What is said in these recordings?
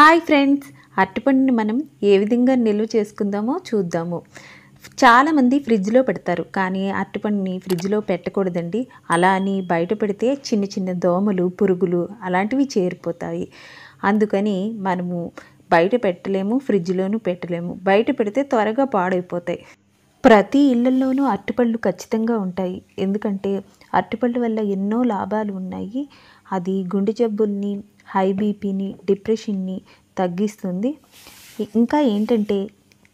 hi friends అరటిపండుని మనం ఏ విధంగా నిల్వ చేసుకుందామో చూద్దాము చాలామంది ఫ్రిడ్జ్లో పెడతారు కానీ అరటిపండుని ఫ్రిడ్జ్లో పెట్టకూడదండి అలా అని బయట పెడితే చిన్న చిన్న దోమలు పురుగులు అలాంటివి చేరిపోతాయి అందుకని మనము బయట పెట్టలేము ఫ్రిడ్జ్లోనూ పెట్టలేము బయట పెడితే త్వరగా పాడైపోతాయి ప్రతి ఇళ్లలోనూ అరటిపళ్ళు ఖచ్చితంగా ఉంటాయి ఎందుకంటే అరటిపళ్ళు వల్ల ఎన్నో లాభాలు ఉన్నాయి అది గుండె జబ్బుల్ని హై బీపీని డిప్రెషన్ని తగ్గిస్తుంది ఇంకా ఏంటంటే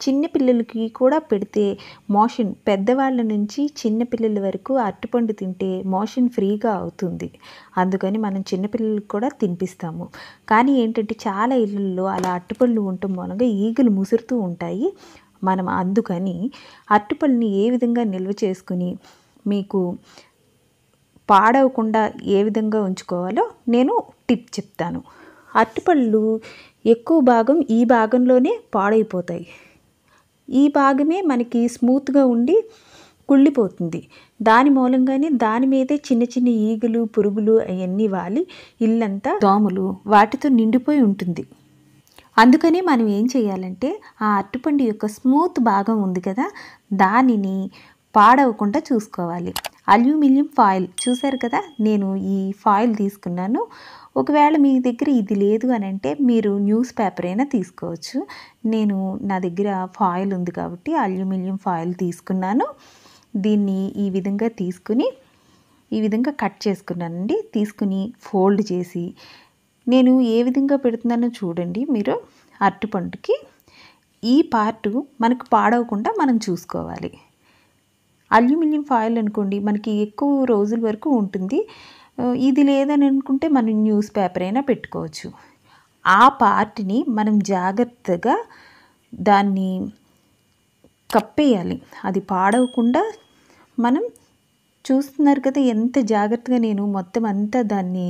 చిన్న పిల్లలకి కూడా పెడితే మోషన్ పెద్దవాళ్ళ నుంచి చిన్న పిల్లల వరకు అరటిపండు తింటే మోషన్ ఫ్రీగా అవుతుంది అందుకని మనం చిన్నపిల్లలకు కూడా తినిపిస్తాము కానీ ఏంటంటే చాలా ఇళ్ళల్లో అలా అరటిపళ్ళు ఉండటం మూలంగా ఈగలు ముసురుతూ ఉంటాయి మనం అందుకని అరటిపళ్ళని ఏ విధంగా నిల్వ చేసుకుని మీకు పాడవకుండా ఏ విధంగా ఉంచుకోవాలో నేను టిప్ చెప్తాను అరటిపళ్ళు ఎక్కువ భాగం ఈ భాగంలోనే పాడైపోతాయి ఈ భాగమే మనకి స్మూత్గా ఉండి కుళ్ళిపోతుంది దాని మూలంగానే దాని మీదే చిన్న చిన్న ఈగలు పురుగులు అవన్నీ వాలి ఇల్లంతా దోమలు వాటితో నిండిపోయి ఉంటుంది అందుకని మనం ఏం చేయాలంటే ఆ అరటిపండు యొక్క స్మూత్ భాగం ఉంది కదా దానిని పాడవకుండా చూసుకోవాలి అల్యూమినియం ఫాయిల్ చూశారు కదా నేను ఈ ఫాయిల్ తీసుకున్నాను ఒకవేళ మీ దగ్గర ఇది లేదు అని అంటే మీరు న్యూస్ పేపర్ అయినా తీసుకోవచ్చు నేను నా దగ్గర ఫాయిల్ ఉంది కాబట్టి అల్యూమినియం ఫాయిల్ తీసుకున్నాను దీన్ని ఈ విధంగా తీసుకుని ఈ విధంగా కట్ చేసుకున్నానండి తీసుకుని ఫోల్డ్ చేసి నేను ఏ విధంగా పెడుతున్నానో చూడండి మీరు అరటిపండుకి ఈ పార్టు మనకు పాడవకుండా మనం చూసుకోవాలి అల్యూమినియం ఫాయిల్ అనుకోండి మనకి ఎక్కువ రోజుల వరకు ఉంటుంది ఇది లేదని అనుకుంటే మనం న్యూస్ పేపర్ అయినా పెట్టుకోవచ్చు ఆ పార్ట్ని మనం జాగ్రత్తగా దాన్ని కప్పేయాలి అది పాడవకుండా మనం చూస్తున్నారు కదా ఎంత జాగ్రత్తగా నేను మొత్తం అంతా దాన్ని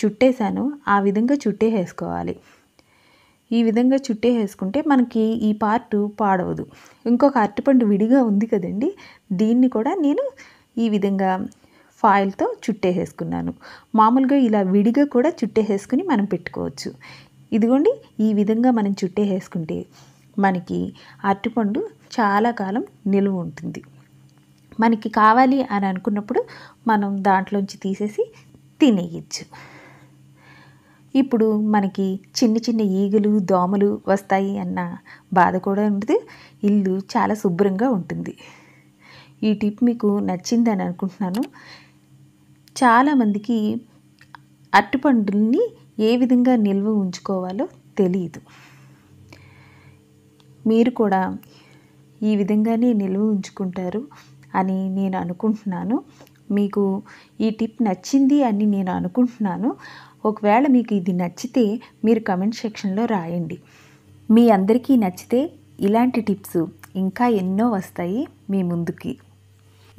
చుట్టేశాను ఆ విధంగా చుట్టేసేసుకోవాలి ఈ విధంగా వేసుకుంటే మనకి ఈ పార్ట్ పాడవదు ఇంకొక అరటిపండు విడిగా ఉంది కదండి దీన్ని కూడా నేను ఈ విధంగా ఫాయిల్తో చుట్టేసేసుకున్నాను మామూలుగా ఇలా విడిగా కూడా చుట్టేసేసుకుని మనం పెట్టుకోవచ్చు ఇదిగోండి ఈ విధంగా మనం చుట్టేసేసుకుంటే మనకి అరటిపండు చాలా కాలం నిలువ ఉంటుంది మనకి కావాలి అని అనుకున్నప్పుడు మనం దాంట్లోంచి తీసేసి తినేయచ్చు ఇప్పుడు మనకి చిన్న చిన్న ఈగలు దోమలు వస్తాయి అన్న బాధ కూడా ఉండదు ఇల్లు చాలా శుభ్రంగా ఉంటుంది ఈ టిప్ మీకు నచ్చిందని అనుకుంటున్నాను చాలామందికి అరటిపండుల్ని ఏ విధంగా నిల్వ ఉంచుకోవాలో తెలియదు మీరు కూడా ఈ విధంగానే నిల్వ ఉంచుకుంటారు అని నేను అనుకుంటున్నాను మీకు ఈ టిప్ నచ్చింది అని నేను అనుకుంటున్నాను ఒకవేళ మీకు ఇది నచ్చితే మీరు కమెంట్ సెక్షన్లో రాయండి మీ అందరికీ నచ్చితే ఇలాంటి టిప్స్ ఇంకా ఎన్నో వస్తాయి మీ ముందుకి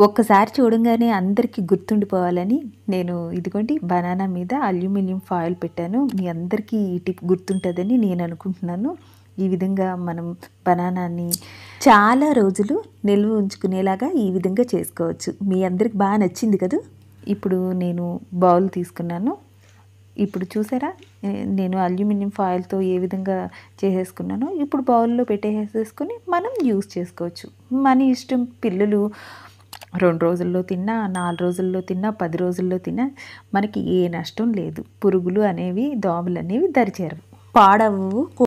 ఒక్కసారి చూడంగానే అందరికీ గుర్తుండిపోవాలని నేను ఇదిగోండి బనానా మీద అల్యూమినియం ఫాయిల్ పెట్టాను మీ అందరికీ ఈ టిప్ గుర్తుంటుందని నేను అనుకుంటున్నాను ఈ విధంగా మనం బనానాని చాలా రోజులు నిల్వ ఉంచుకునేలాగా ఈ విధంగా చేసుకోవచ్చు మీ అందరికి బాగా నచ్చింది కదా ఇప్పుడు నేను బౌల్ తీసుకున్నాను ఇప్పుడు చూసారా నేను అల్యూమినియం ఫాయిల్తో ఏ విధంగా చేసేసుకున్నానో ఇప్పుడు బౌల్లో పెట్టేసేసుకుని మనం యూస్ చేసుకోవచ్చు మన ఇష్టం పిల్లలు రెండు రోజుల్లో తిన్నా నాలుగు రోజుల్లో తిన్నా పది రోజుల్లో తిన్నా మనకి ఏ నష్టం లేదు పురుగులు అనేవి దోమలు అనేవి దరిచేరవు పాడవు